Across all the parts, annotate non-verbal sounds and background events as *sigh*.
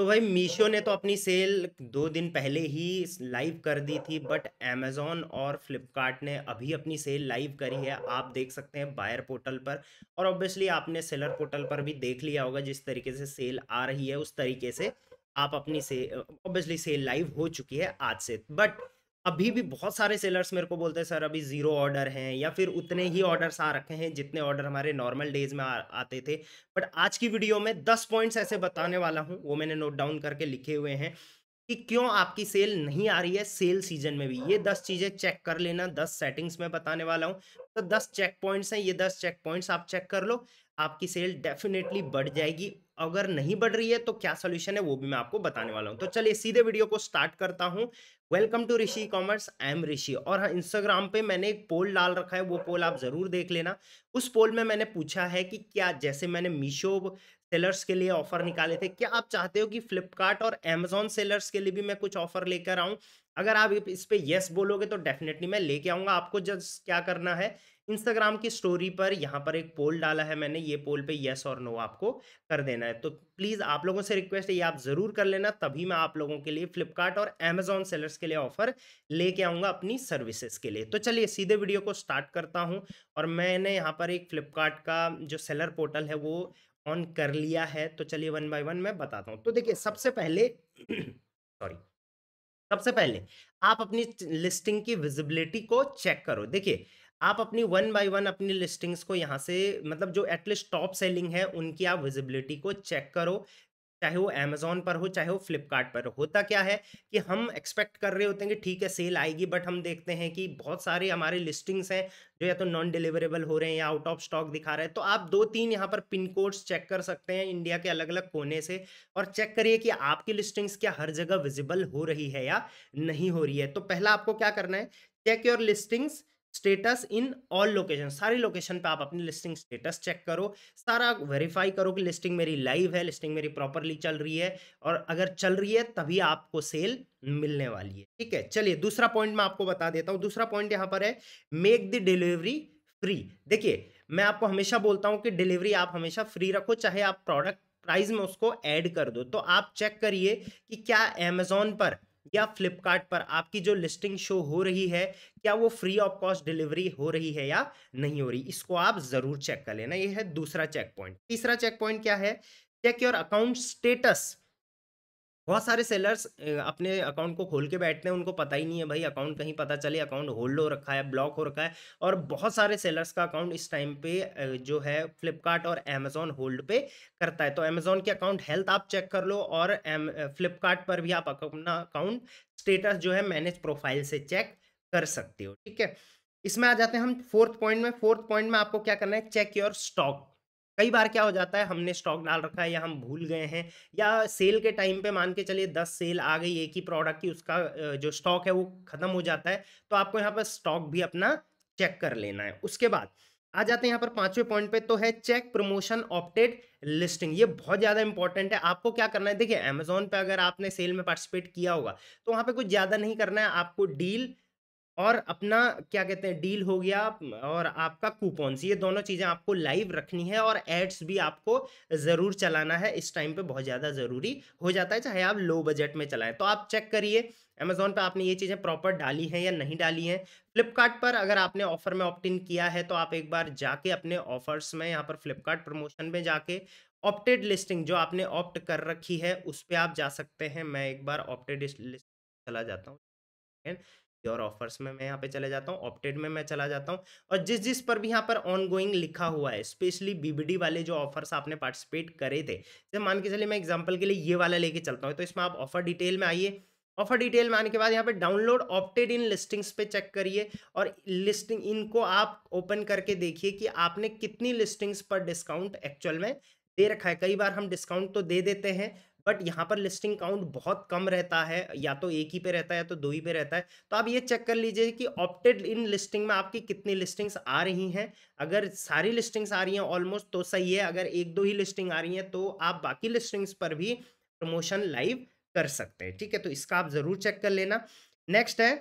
तो भाई मीशो ने तो अपनी सेल दो दिन पहले ही लाइव कर दी थी बट अमेज़ोन और फ्लिपकार्ट ने अभी अपनी सेल लाइव करी है आप देख सकते हैं बायर पोर्टल पर और ऑब्वियसली आपने सेलर पोर्टल पर भी देख लिया होगा जिस तरीके से सेल आ रही है उस तरीके से आप अपनी से ऑब्वियसली सेल लाइव हो चुकी है आज से बट अभी भी बहुत सारे सेलर्स मेरे को बोलते हैं सर अभी ज़ीरो ऑर्डर हैं या फिर उतने ही ऑर्डर्स आ रखे हैं जितने ऑर्डर हमारे नॉर्मल डेज में आ, आते थे बट आज की वीडियो में दस पॉइंट्स ऐसे बताने वाला हूँ वो मैंने नोट डाउन करके लिखे हुए हैं कि क्यों आपकी सेल नहीं आ रही है सेल सीजन में भी ये दस चीज़ें चेक कर लेना दस सेटिंग्स में बताने वाला हूँ तो दस चेक पॉइंट्स हैं ये दस चेक पॉइंट्स आप चेक कर लो आपकी सेल डेफिनेटली बढ़ जाएगी अगर नहीं बढ़ रही है तो क्या सोल्यूशन है वो भी मैं आपको बताने वाला हूँ तो चलिए सीधे वीडियो को स्टार्ट करता हूँ welcome to Rishi commerce I am Rishi और हाँ इंस्टाग्राम पे मैंने एक पोल डाल रखा है वो पोल आप ज़रूर देख लेना उस पोल में मैंने पूछा है कि क्या जैसे मैंने मीशो सेलर्स के लिए ऑफर निकाले थे क्या आप चाहते हो कि फ्लिपकार्ट और अमेजोन सेलर्स के लिए भी मैं कुछ ऑफर लेकर आऊँ अगर आप इस पर येस बोलोगे तो डेफिनेटली मैं लेके आऊँगा आपको जस्ट क्या करना है इंस्टाग्राम की स्टोरी पर यहाँ पर एक पोल डाला है मैंने ये पोल पे येस और नो आपको कर देना है तो प्लीज़ आप लोगों से रिक्वेस्ट है ये आप ज़रूर कर लेना तभी मैं आप लोगों के लिए फ्लिपकार्ट और अमेजोन सेलर्स के लिए ऑफर लेके आऊँगा अपनी सर्विसेज के लिए तो चलिए सीधे वीडियो को स्टार्ट करता हूँ और मैंने यहाँ पर एक फ्लिपकार्ट का जो सेलर पोर्टल है वो ऑन कर लिया है तो चलिए वन बाई वन मैं बताता हूँ तो देखिए सबसे पहले सॉरी *clears throat* सबसे पहले आप अपनी लिस्टिंग की विजिबिलिटी को चेक करो देखिए आप अपनी वन बाय वन अपनी लिस्टिंग्स को यहाँ से मतलब जो एटलीस्ट टॉप सेलिंग है उनकी आप विजिबिलिटी को चेक करो चाहे वो अमेजोन पर हो चाहे वो फ्लिपकार्ट पर हो होता क्या है कि हम एक्सपेक्ट कर रहे होते हैं कि ठीक है सेल आएगी बट हम देखते हैं कि बहुत सारे हमारे लिस्टिंग्स हैं जो या तो नॉन डिलीवरेबल हो रहे हैं या आउट ऑफ स्टॉक दिखा रहे हैं तो आप दो तीन यहाँ पर पिन कोड्स चेक कर सकते हैं इंडिया के अलग अलग कोने से और चेक करिए कि आपकी लिस्टिंग्स क्या हर जगह विजिबल हो रही है या नहीं हो रही है तो पहला आपको क्या करना है check your listings status in all location सारी लोकेशन पे आप अपनी लिस्टिंग स्टेटस चेक करो सारा वेरीफाई करो कि लिस्टिंग मेरी लाइव है लिस्टिंग मेरी प्रॉपरली चल रही है और अगर चल रही है तभी आपको सेल मिलने वाली है ठीक है चलिए दूसरा पॉइंट मैं आपको बता देता हूँ दूसरा पॉइंट यहाँ पर है मेक द डिलीवरी फ्री देखिए मैं आपको हमेशा बोलता हूँ कि डिलीवरी आप हमेशा फ्री रखो चाहे आप प्रोडक्ट प्राइस में उसको ऐड कर दो तो आप चेक करिए कि क्या अमेजोन पर या फ्लिपकार्ट पर आपकी जो लिस्टिंग शो हो रही है क्या वो फ्री ऑफ कॉस्ट डिलीवरी हो रही है या नहीं हो रही इसको आप ज़रूर चेक कर लेना ये है दूसरा चेक पॉइंट तीसरा चेक पॉइंट क्या है चेक योर अकाउंट स्टेटस बहुत सारे सेलर्स अपने अकाउंट को खोल के बैठते हैं उनको पता ही नहीं है भाई अकाउंट कहीं पता चले अकाउंट होल्ड हो रखा है ब्लॉक हो रखा है और बहुत सारे सेलर्स का अकाउंट इस टाइम पे जो है फ्लिपकार्ट और अमेजोन होल्ड पे करता है तो अमेजोन के अकाउंट हेल्थ आप चेक कर लो और फ्लिपकार्ट पर भी आप अपना अकाउंट स्टेटस जो है मैनेज प्रोफाइल से चेक कर सकते हो ठीक है इसमें आ जाते हैं हम फोर्थ पॉइंट में फोर्थ पॉइंट में आपको क्या करना है चेक योर स्टॉक कई बार क्या हो जाता है हमने स्टॉक डाल रखा है या हम भूल गए हैं या सेल के टाइम पे मान के चलिए दस सेल आ गई एक ही प्रोडक्ट की उसका जो स्टॉक है वो खत्म हो जाता है तो आपको यहाँ पर स्टॉक भी अपना चेक कर लेना है उसके बाद आ जाते हैं यहाँ पर पांचवें पॉइंट पे तो है चेक प्रमोशन ऑप्टेड लिस्टिंग ये बहुत ज़्यादा इंपॉर्टेंट है आपको क्या करना है देखिए अमेजोन पे अगर आपने सेल में पार्टिसिपेट किया होगा तो वहाँ पे कुछ ज़्यादा नहीं करना है आपको डील और अपना क्या कहते हैं डील हो गया और आपका कूपन्स ये दोनों चीज़ें आपको लाइव रखनी है और एड्स भी आपको ज़रूर चलाना है इस टाइम पे बहुत ज़्यादा ज़रूरी हो जाता है चाहे आप लो बजट में चलाएं तो आप चेक करिए अमेजोन पे आपने ये चीज़ें प्रॉपर डाली हैं या नहीं डाली हैं फ्लिपकार्ट पर अगर आपने ऑफर में ऑप्ट इन किया है तो आप एक बार जाके अपने ऑफर्स में यहाँ पर फ्लिपकार्ट प्रमोशन में जाके ऑप्टेड लिस्टिंग जो आपने ऑप्ट कर रखी है उस पर आप जा सकते हैं मैं एक बार ऑप्टेड लिस्ट चला जाता हूँ और ऑफर्स में मैं यहाँ पे चले जाता हूँ ऑप्टेड में मैं चला जाता हूँ और जिस जिस पर भी यहाँ पर ऑन गोइंग लिखा हुआ है स्पेशली बीबीडी वाले जो ऑफर्स आपने पार्टिसिपेट करे थे जैसे मान के चलिए मैं एग्जांपल के लिए ये वाला लेके चलता हूँ तो इसमें आप ऑफर डिटेल में आइए ऑफर डिटेल में आने के बाद यहाँ पे डाउनलोड ऑप्टेड इन लिस्टिंग्स पे चेक करिए और लिस्टिंग इनको आप ओपन करके देखिए कि आपने कितनी लिस्टिंग्स पर डिस्काउंट एक्चुअल में दे रखा है कई बार हम डिस्काउंट तो दे देते हैं बट यहाँ पर लिस्टिंग काउंट बहुत कम रहता है या तो एक ही पे रहता है या तो दो ही पे रहता है तो आप ये चेक कर लीजिए कि ऑप्टेड इन लिस्टिंग में आपकी कितनी लिस्टिंग्स आ रही हैं अगर सारी लिस्टिंग्स आ रही हैं ऑलमोस्ट तो सही है अगर एक दो ही लिस्टिंग आ रही हैं तो आप बाकी लिस्टिंग्स पर भी प्रमोशन लाइव कर सकते हैं ठीक है तो इसका आप ज़रूर चेक कर लेना नेक्स्ट है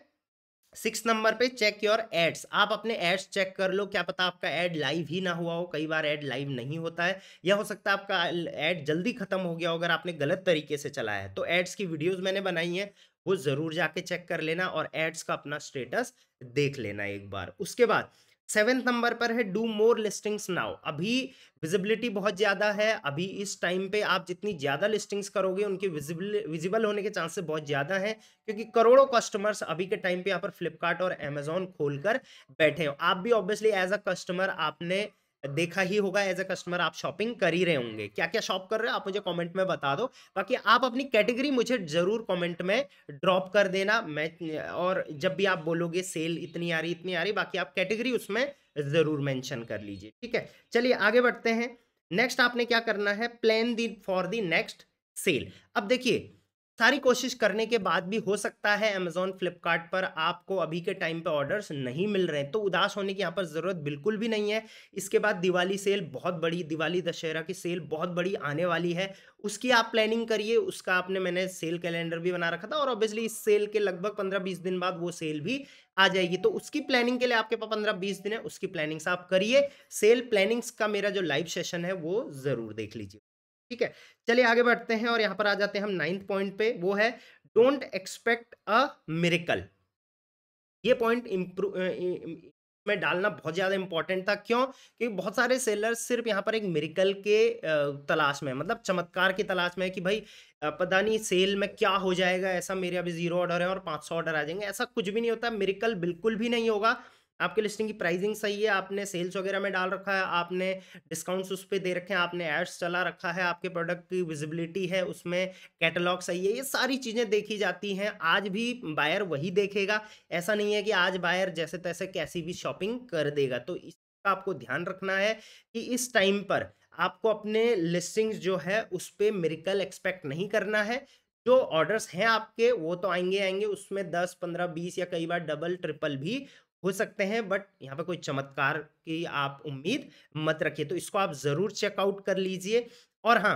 सिक्स नंबर पे चेक योर एड्स आप अपने एड्स चेक कर लो क्या पता आपका एड लाइव ही ना हुआ हो कई बार एड लाइव नहीं होता है या हो सकता है आपका एड जल्दी खत्म हो गया हो अगर आपने गलत तरीके से चलाया है तो एड्स की वीडियोस मैंने बनाई है वो ज़रूर जाके चेक कर लेना और एड्स का अपना स्टेटस देख लेना एक बार उसके बाद सेवेंथ नंबर पर है डू मोर लिस्टिंग्स नाउ अभी विजिबिलिटी बहुत ज़्यादा है अभी इस टाइम पे आप जितनी ज़्यादा लिस्टिंग्स करोगे उनके विजिबल विजिबल होने के चांसेस बहुत ज़्यादा हैं क्योंकि करोड़ों कस्टमर्स अभी के टाइम पे यहाँ पर फ्लिपकार्ट और अमेजोन खोल कर बैठे हो आप भी ऑब्वियसली एज अ कस्टमर आपने देखा ही होगा एज ए कस्टमर आप शॉपिंग कर ही रहे होंगे क्या क्या शॉप कर रहे हो आप मुझे कमेंट में बता दो बाकी आप अपनी कैटेगरी मुझे जरूर कमेंट में ड्रॉप कर देना मैं और जब भी आप बोलोगे सेल इतनी आ रही इतनी आ रही बाकी आप कैटेगरी उसमें ज़रूर मैंशन कर लीजिए ठीक है चलिए आगे बढ़ते हैं नेक्स्ट आपने क्या करना है plan the for the next sale अब देखिए सारी कोशिश करने के बाद भी हो सकता है अमेजोन फ्लिपकार्ट पर आपको अभी के टाइम पे ऑर्डर्स नहीं मिल रहे हैं तो उदास होने की यहाँ पर ज़रूरत बिल्कुल भी नहीं है इसके बाद दिवाली सेल बहुत बड़ी दिवाली दशहरा की सेल बहुत बड़ी आने वाली है उसकी आप प्लानिंग करिए उसका आपने मैंने सेल कैलेंडर भी बना रखा था और ऑब्वियसली इस सेल के लगभग पंद्रह बीस दिन बाद वो सेल भी आ जाएगी तो उसकी प्लानिंग के लिए आपके पास पंद्रह बीस दिन है उसकी प्लानिंग्स आप करिए सेल प्लानिंग्स का मेरा जो लाइव सेशन है वो ज़रूर देख लीजिए ठीक है चलिए आगे बढ़ते हैं और यहां पर आ जाते हैं हम नाइन्थ पॉइंट पे वो है डोंट एक्सपेक्ट अ मेरिकल ये पॉइंट में डालना बहुत ज़्यादा इंपॉर्टेंट था क्यों क्योंकि बहुत सारे सेलर सिर्फ यहाँ पर एक मेरिकल के तलाश में मतलब चमत्कार की तलाश में है कि भाई पता नहीं सेल में क्या हो जाएगा ऐसा मेरे अभी जीरो ऑर्डर है और पांच सौ ऑर्डर आ जाएंगे ऐसा कुछ भी नहीं होता मेरिकल बिल्कुल भी नहीं होगा आपके लिस्टिंग की प्राइसिंग सही है आपने सेल्स वगैरह में डाल रखा है आपने डिस्काउंट्स उस पर दे रखे हैं आपने एड्स चला रखा है आपके प्रोडक्ट की विजिबिलिटी है उसमें कैटलॉग सही है ये सारी चीज़ें देखी जाती हैं आज भी बायर वही देखेगा ऐसा नहीं है कि आज बायर जैसे तैसे कैसी भी शॉपिंग कर देगा तो इसका आपको ध्यान रखना है कि इस टाइम पर आपको अपने लिस्टिंग्स जो है उस पर मेरिकल एक्सपेक्ट नहीं करना है जो ऑर्डर्स हैं आपके वो तो आएंगे आएंगे उसमें दस पंद्रह बीस या कई बार डबल ट्रिपल भी हो सकते हैं बट यहाँ पे कोई चमत्कार की आप उम्मीद मत रखिए तो इसको आप ज़रूर चेकआउट कर लीजिए और हाँ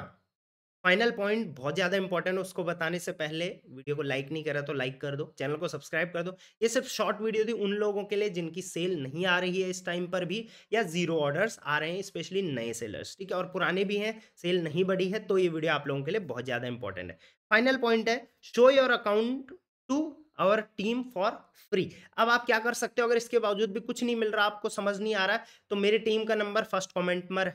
फाइनल पॉइंट बहुत ज़्यादा इंपॉर्टेंट है उसको बताने से पहले वीडियो को लाइक नहीं करा तो लाइक कर दो चैनल को सब्सक्राइब कर दो ये सिर्फ शॉर्ट वीडियो थी उन लोगों के लिए जिनकी सेल नहीं आ रही है इस टाइम पर भी या जीरो ऑर्डर्स आ रहे हैं स्पेशली नए सेलर्स ठीक है और पुराने भी हैं सेल नहीं बढ़ी है तो ये वीडियो आप लोगों के लिए बहुत ज़्यादा इंपॉर्टेंट है फाइनल पॉइंट है शो योर अकाउंट टू और टीम फॉर फ्री अब आप क्या कर सकते हो अगर इसके बावजूद भी कुछ नहीं मिल रहा आपको समझ नहीं आ रहा तो है तो मेरी टीम का नंबर फर्स्ट कॉमेंट पर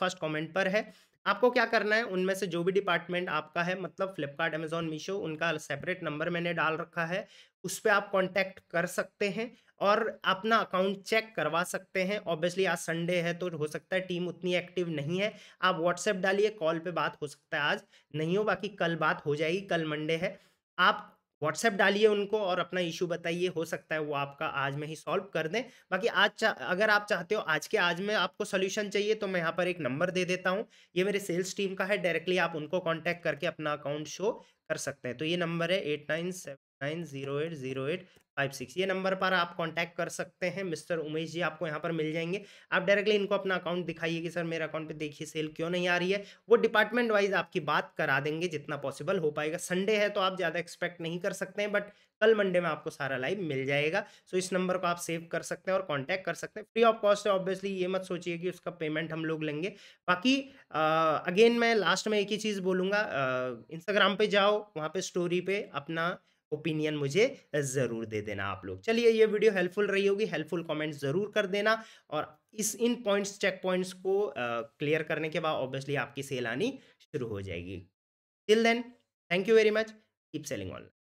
फर्स्ट कॉमेंट पर है आपको क्या करना है उनमें से जो भी डिपार्टमेंट आपका है मतलब फ्लिपकार्ट अमेजोन मीशो उनका सेपरेट नंबर मैंने डाल रखा है उस पर आप कॉन्टैक्ट कर सकते हैं और अपना अकाउंट चेक करवा सकते हैं ऑब्वियसली आज संडे है तो हो सकता है टीम उतनी एक्टिव नहीं है आप व्हाट्सएप डालिए कॉल पे बात हो सकता है आज नहीं हो बाकी कल बात हो जाएगी कल मंडे है आप व्हाट्सएप डालिए उनको और अपना इशू बताइए हो सकता है वो आपका आज में ही सॉल्व कर दें बाकी आज अगर आप चाहते हो आज के आज में आपको सोल्यूशन चाहिए तो मैं यहाँ पर एक नंबर दे देता हूँ ये मेरे सेल्स टीम का है डायरेक्टली आप उनको कॉन्टैक्ट करके अपना अकाउंट शो कर सकते हैं तो ये नंबर है eight nine seven nine zero eight zero eight five six ये नंबर पर आप कांटेक्ट कर सकते हैं मिस्टर उमेश जी आपको यहाँ पर मिल जाएंगे आप डायरेक्टली इनको अपना अकाउंट दिखाइए कि सर मेरे अकाउंट पे देखिए सेल क्यों नहीं आ रही है वो डिपार्टमेंट वाइज आपकी बात करा देंगे जितना पॉसिबल हो पाएगा संडे है तो आप ज़्यादा एक्सपेक्ट नहीं कर सकते हैं बट कल मंडे में आपको सारा लाइव मिल जाएगा सो इस नंबर को आप सेव कर सकते हैं और कॉन्टैक्ट कर सकते हैं फ्री ऑफ कॉस्ट है ऑब्वियसली ये मत सोचिए कि उसका पेमेंट हम लोग लेंगे बाकी अगेन मैं लास्ट में एक ही चीज़ बोलूँगा इंस्टाग्राम पर जाओ वहाँ पर स्टोरी पे अपना ओपिनियन मुझे ज़रूर दे देना आप लोग चलिए ये वीडियो हेल्पफुल रही होगी हेल्पफुल कमेंट ज़रूर कर देना और इस इन पॉइंट्स चेक पॉइंट्स को क्लियर करने के बाद ऑब्वियसली आपकी सेल आनी शुरू हो जाएगी till then thank you very much keep selling online